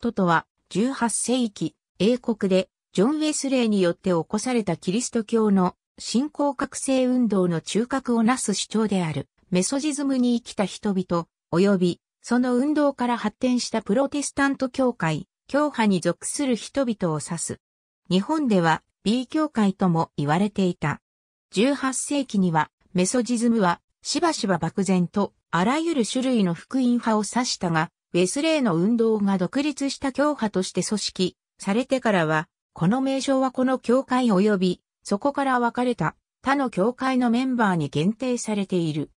トとは、18世紀、英国で、ジョン・ウェスレーによって起こされたキリスト教の信仰覚醒運動の中核をなす主張である、メソジズムに生きた人々、及び、その運動から発展したプロテスタント教会、教派に属する人々を指す。日本では B 教会とも言われていた。18世紀にはメソジズムはしばしば漠然とあらゆる種類の福音派を指したが、ウェスレーの運動が独立した教派として組織されてからは、この名称はこの教会及び、そこから分かれた他の教会のメンバーに限定されている。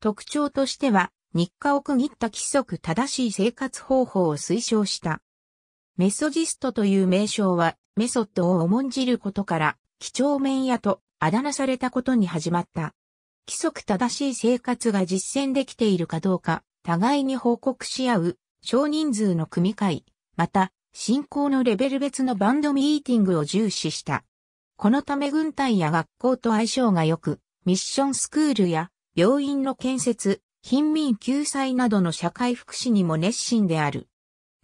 特徴としては、日課を区切った規則正しい生活方法を推奨した。メソジストという名称は、メソッドを重んじることから、几帳面屋とあだ名されたことに始まった。規則正しい生活が実践できているかどうか、互いに報告し合う、少人数の組会、また、信仰のレベル別のバンドミーティングを重視した。このため軍隊や学校と相性が良く、ミッションスクールや病院の建設、貧民救済などの社会福祉にも熱心である。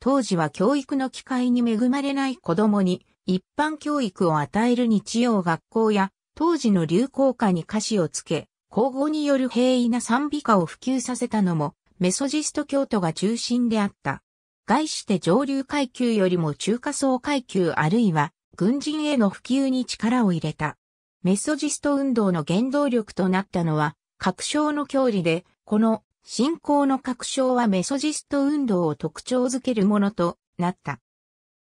当時は教育の機会に恵まれない子供に一般教育を与える日曜学校や当時の流行歌に歌詞をつけ、皇后による平易な賛美歌を普及させたのもメソジスト教徒が中心であった。外して上流階級よりも中華層階級あるいは軍人への普及に力を入れた。メソジスト運動の原動力となったのは、確証の教理で、この信仰の確証はメソジスト運動を特徴づけるものとなった。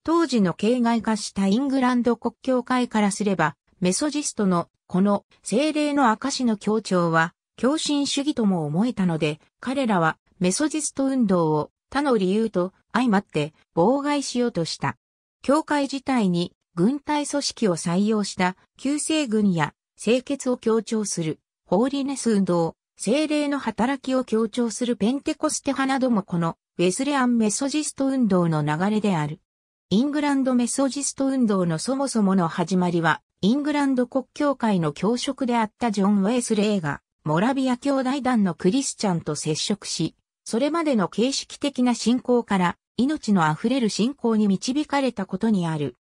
当時の形骸化したイングランド国教会からすれば、メソジストのこの精霊の証の強調は、共振主義とも思えたので、彼らはメソジスト運動を他の理由と相まって妨害しようとした。教会自体に軍隊組織を採用した旧制軍や清潔を強調するホーリネス運動、精霊の働きを強調するペンテコステ派などもこのウェスレアンメソジスト運動の流れである。イングランドメソジスト運動のそもそもの始まりは、イングランド国教会の教職であったジョン・ウェスレーが、モラビア兄弟団のクリスチャンと接触し、それまでの形式的な信仰から命の溢れる信仰に導かれたことにある。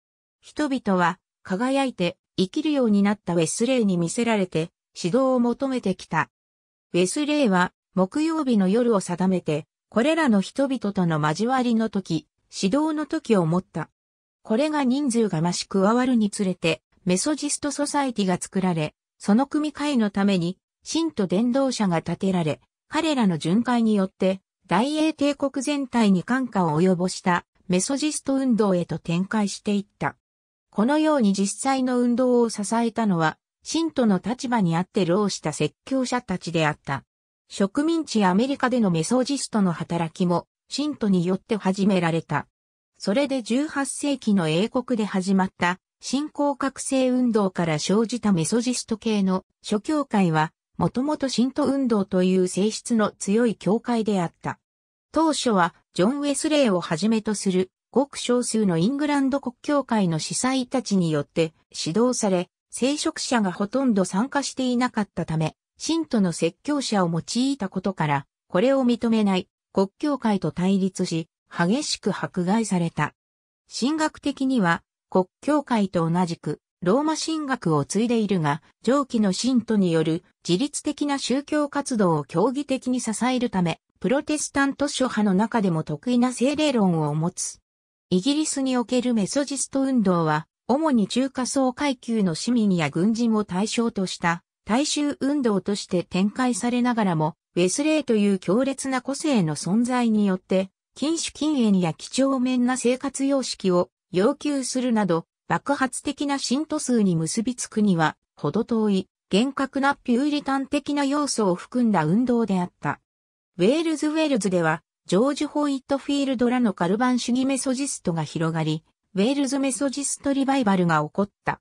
人々は輝いて生きるようになったウェスレイに見せられて指導を求めてきた。ウェスレイは木曜日の夜を定めて、これらの人々との交わりの時、指導の時を持った。これが人数が増し加わるにつれて、メソジストソサイティが作られ、その組みえのために信徒伝道者が建てられ、彼らの巡回によって大英帝国全体に感化を及ぼしたメソジスト運動へと展開していった。このように実際の運動を支えたのは、信徒の立場にあって労した説教者たちであった。植民地アメリカでのメソジストの働きも、信徒によって始められた。それで18世紀の英国で始まった、信仰覚醒運動から生じたメソジスト系の諸教会は、もともと信徒運動という性質の強い教会であった。当初は、ジョン・ウェスレイをはじめとする、ごく少数のイングランド国教会の司祭たちによって指導され、聖職者がほとんど参加していなかったため、信徒の説教者を用いたことから、これを認めない国教会と対立し、激しく迫害された。神学的には、国教会と同じく、ローマ神学を継いでいるが、上記の信徒による自律的な宗教活動を競技的に支えるため、プロテスタント諸派の中でも得意な精霊論を持つ。イギリスにおけるメソジスト運動は、主に中華層階級の市民や軍人を対象とした大衆運動として展開されながらも、ウェスレーという強烈な個性の存在によって、禁酒禁煙や貴重面な生活様式を要求するなど、爆発的な信徒数に結びつくには、ほど遠い、厳格なピューリタン的な要素を含んだ運動であった。ウェールズ・ウェールズでは、ジョージ・ホイットフィールドらのカルバン主義メソジストが広がり、ウェールズメソジストリバイバルが起こった。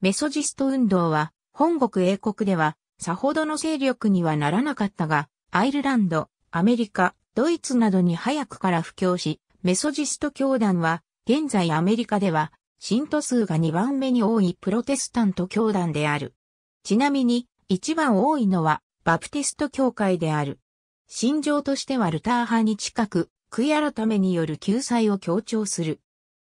メソジスト運動は、本国英国では、さほどの勢力にはならなかったが、アイルランド、アメリカ、ドイツなどに早くから布教し、メソジスト教団は、現在アメリカでは、信徒数が2番目に多いプロテスタント教団である。ちなみに、一番多いのは、バプティスト教会である。信条としてはルター派に近く、悔い改めによる救済を強調する。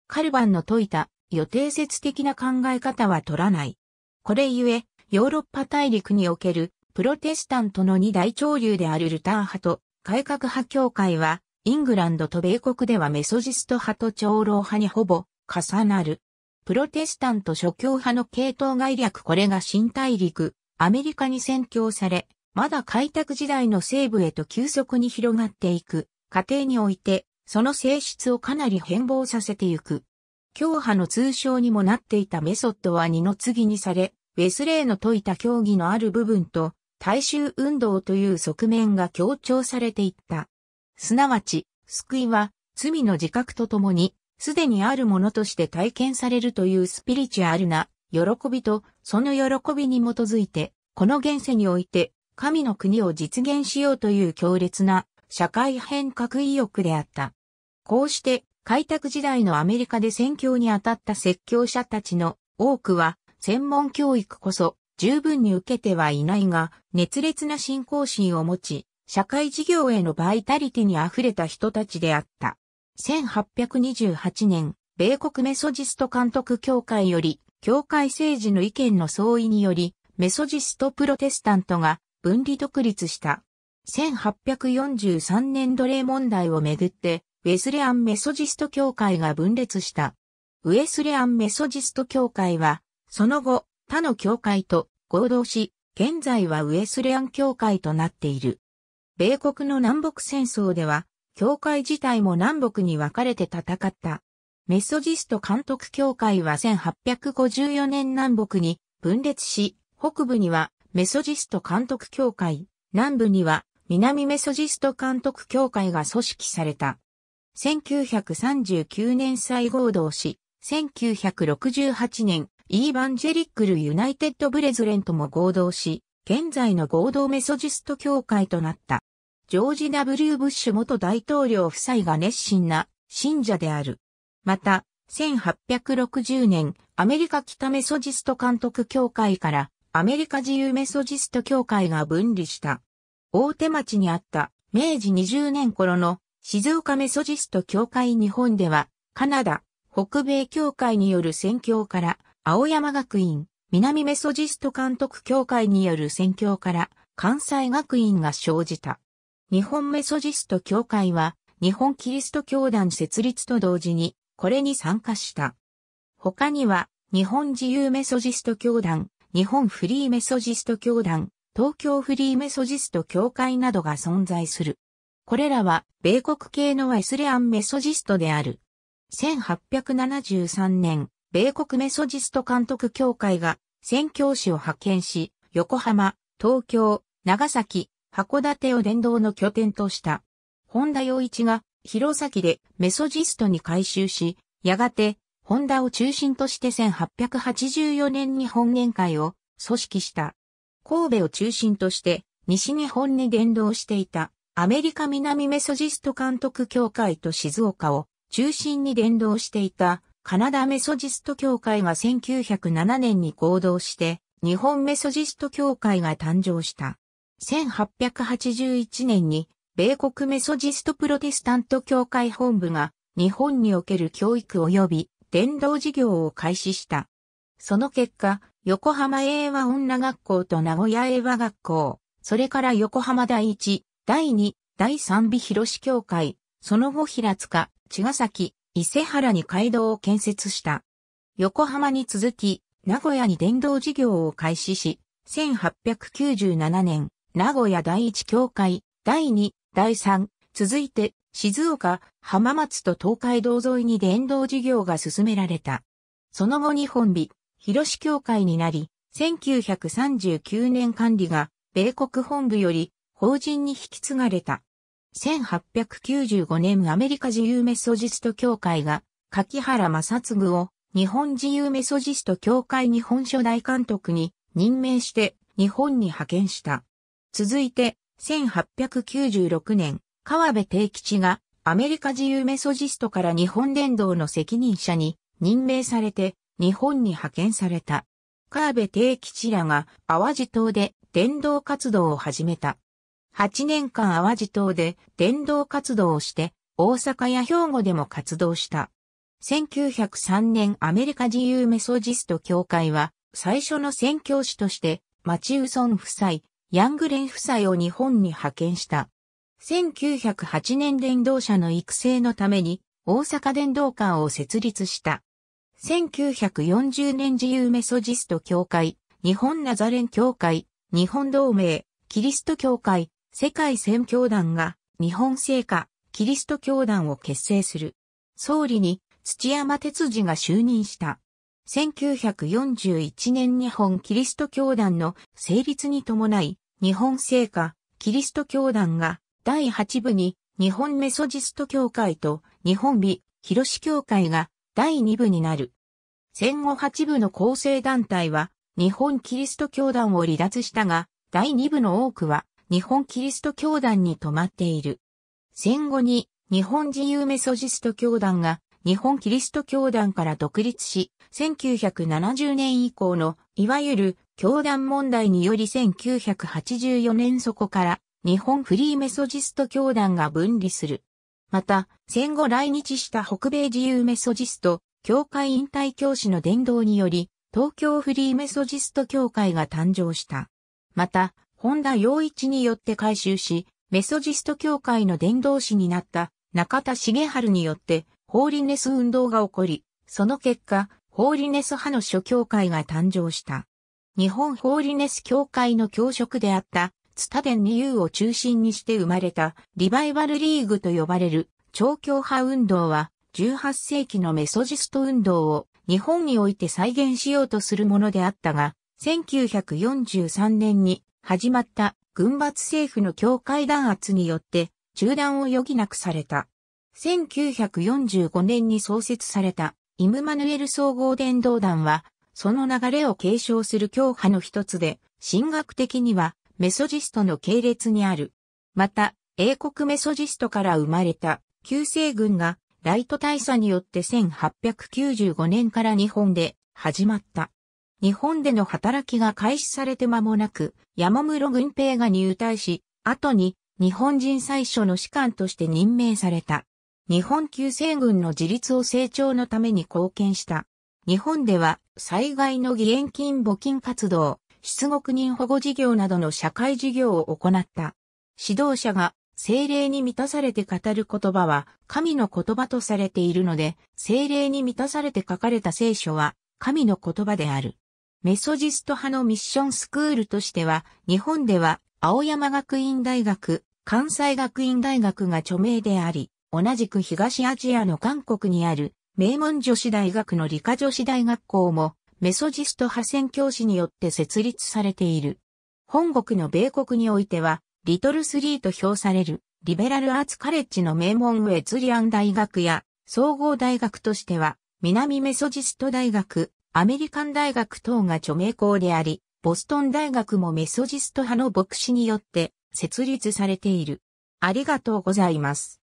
カルバンの説いた予定説的な考え方は取らない。これゆえ、ヨーロッパ大陸におけるプロテスタントの二大潮流であるルター派と改革派教会は、イングランドと米国ではメソジスト派と長老派にほぼ重なる。プロテスタント諸教派の系統概略これが新大陸、アメリカに宣教され、まだ開拓時代の西部へと急速に広がっていく、過程において、その性質をかなり変貌させていく。教派の通称にもなっていたメソッドは二の次にされ、ウェスレーの説いた教義のある部分と、大衆運動という側面が強調されていった。すなわち、救いは、罪の自覚とともに、すでにあるものとして体験されるというスピリチュアルな喜びと、その喜びに基づいて、この現世において、神の国を実現しようという強烈な社会変革意欲であった。こうして、開拓時代のアメリカで宣教に当たった説教者たちの多くは、専門教育こそ十分に受けてはいないが、熱烈な信仰心を持ち、社会事業へのバイタリティに溢れた人たちであった。1828年、米国メソジスト監督協会より、教会政治の意見の相違により、メソジストプロテスタントが分離独立した。1843年奴隷問題をめぐって、ウェスレアンメソジスト協会が分裂した。ウェスレアンメソジスト協会は、その後、他の協会と合同し、現在はウェスレアン協会となっている。米国の南北戦争では、教会自体も南北に分かれて戦った。メソジスト監督教会は1854年南北に分裂し、北部にはメソジスト監督教会、南部には南メソジスト監督教会が組織された。1939年再合同し、1968年、イーバンジェリックル・ユナイテッド・ブレズレンとも合同し、現在の合同メソジスト協会となった。ジョージ・ W・ ブッシュ元大統領夫妻が熱心な信者である。また、1860年、アメリカ北メソジスト監督協会からアメリカ自由メソジスト協会が分離した。大手町にあった明治20年頃の静岡メソジスト協会日本では、カナダ、北米協会による宣教から青山学院、南メソジスト監督協会による宣教から関西学院が生じた。日本メソジスト教会は、日本キリスト教団設立と同時に、これに参加した。他には、日本自由メソジスト教団、日本フリーメソジスト教団、東京フリーメソジスト教会などが存在する。これらは、米国系のワスレアンメソジストである。1873年、米国メソジスト監督協会が宣教師を派遣し、横浜、東京、長崎、函館を伝道の拠点とした。本田洋一が、弘前でメソジストに改修し、やがて、本田を中心として1884年に本年会を組織した。神戸を中心として西日本に伝道していたアメリカ南メソジスト監督協会と静岡を中心に伝道していたカナダメソジスト協会が1907年に合同して日本メソジスト協会が誕生した。1881年に、米国メソジストプロテスタント教会本部が、日本における教育及び伝道事業を開始した。その結果、横浜英和女学校と名古屋英和学校、それから横浜第一、第二、第三美広市教会、その後平塚、茅ヶ崎、伊勢原に街道を建設した。横浜に続き、名古屋に伝道事業を開始し、1897年、名古屋第一協会、第二、第三、続いて、静岡、浜松と東海道沿いに電動事業が進められた。その後日本日、広市協会になり、1939年管理が、米国本部より、法人に引き継がれた。1895年アメリカ自由メソジスト協会が、柿原正嗣を、日本自由メソジスト協会日本初代監督に任命して日本に派遣した。続いて、1896年、川辺定吉がアメリカ自由メソジストから日本伝道の責任者に任命されて日本に派遣された。川辺定吉らが淡路島で伝道活動を始めた。8年間淡路島で伝道活動をして大阪や兵庫でも活動した。1903年アメリカ自由メソジスト協会は最初の宣教師として町チウソン夫妻、ヤングレン夫妻を日本に派遣した。1908年電動車の育成のために大阪電動館を設立した。1940年自由メソジスト協会、日本ナザレン協会、日本同盟、キリスト教会、世界宣教団が日本聖火、キリスト教団を結成する。総理に土山哲司が就任した。1941年日本キリスト教団の成立に伴い、日本聖家キリスト教団が第8部に日本メソジスト教会と日本美広志教会が第2部になる。戦後8部の構成団体は日本キリスト教団を離脱したが、第2部の多くは日本キリスト教団に止まっている。戦後に日本自由メソジスト教団が日本キリスト教団から独立し、1970年以降の、いわゆる教団問題により1984年そこから日本フリーメソジスト教団が分離する。また、戦後来日した北米自由メソジスト、教会引退教師の伝道により、東京フリーメソジスト教会が誕生した。また、本田洋一によって改修し、メソジスト教会の伝道師になった中田茂春によってホーリネス運動が起こり、その結果、ホーリネス派の諸教会が誕生した。日本ホーリネス教会の教職であった、ツタデン・ニユーを中心にして生まれた、リバイバルリーグと呼ばれる、超教派運動は、18世紀のメソジスト運動を日本において再現しようとするものであったが、1943年に始まった軍閥政府の教会弾圧によって中断を余儀なくされた。1945年に創設されたイムマヌエル総合伝道団は、その流れを継承する教派の一つで、神学的にはメソジストの系列にある。また、英国メソジストから生まれた旧西軍がライト大佐によって1895年から日本で始まった。日本での働きが開始されて間もなく、山室軍兵が入隊し、後に日本人最初の士官として任命された。日本旧制軍の自立を成長のために貢献した。日本では災害の義援金募金活動、出国人保護事業などの社会事業を行った。指導者が精霊に満たされて語る言葉は神の言葉とされているので、精霊に満たされて書かれた聖書は神の言葉である。メソジスト派のミッションスクールとしては、日本では青山学院大学、関西学院大学が著名であり、同じく東アジアの韓国にある名門女子大学の理科女子大学校もメソジスト派遣教師によって設立されている。本国の米国においては、リトルスリーと評されるリベラルアーツカレッジの名門ウェズリアン大学や総合大学としては南メソジスト大学、アメリカン大学等が著名校であり、ボストン大学もメソジスト派の牧師によって設立されている。ありがとうございます。